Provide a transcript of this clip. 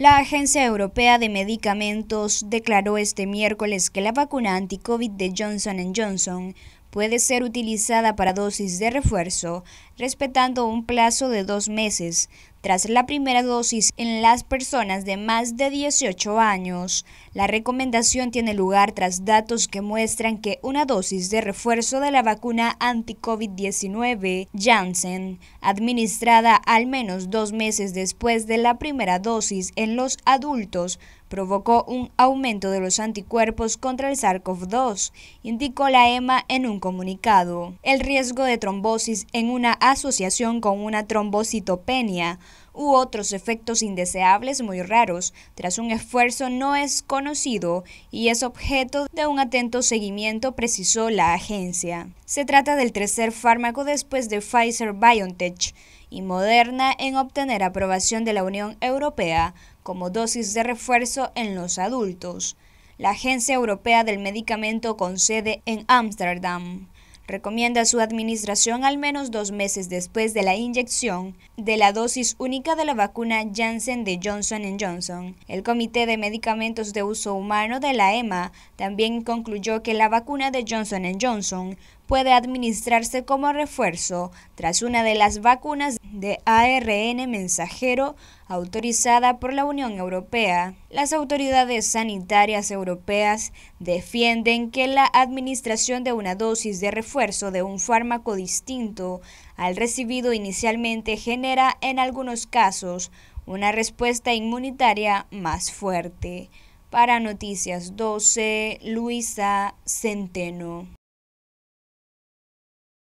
La Agencia Europea de Medicamentos declaró este miércoles que la vacuna anti-COVID de Johnson Johnson puede ser utilizada para dosis de refuerzo, respetando un plazo de dos meses tras la primera dosis en las personas de más de 18 años. La recomendación tiene lugar tras datos que muestran que una dosis de refuerzo de la vacuna anti-COVID-19 Janssen, administrada al menos dos meses después de la primera dosis en los adultos, provocó un aumento de los anticuerpos contra el SARS-CoV-2, indicó la EMA en un comunicado. El riesgo de trombosis en una asociación con una trombocitopenia u otros efectos indeseables muy raros tras un esfuerzo no es conocido y es objeto de un atento seguimiento, precisó la agencia. Se trata del tercer fármaco después de Pfizer BioNTech y Moderna en obtener aprobación de la Unión Europea como dosis de refuerzo en los adultos. La Agencia Europea del Medicamento con sede en Ámsterdam recomienda su administración al menos dos meses después de la inyección de la dosis única de la vacuna Janssen de Johnson Johnson. El Comité de Medicamentos de Uso Humano de la EMA también concluyó que la vacuna de Johnson Johnson puede administrarse como refuerzo tras una de las vacunas de ARN mensajero autorizada por la Unión Europea. Las autoridades sanitarias europeas defienden que la administración de una dosis de refuerzo de un fármaco distinto al recibido inicialmente genera en algunos casos una respuesta inmunitaria más fuerte. Para Noticias 12, Luisa Centeno.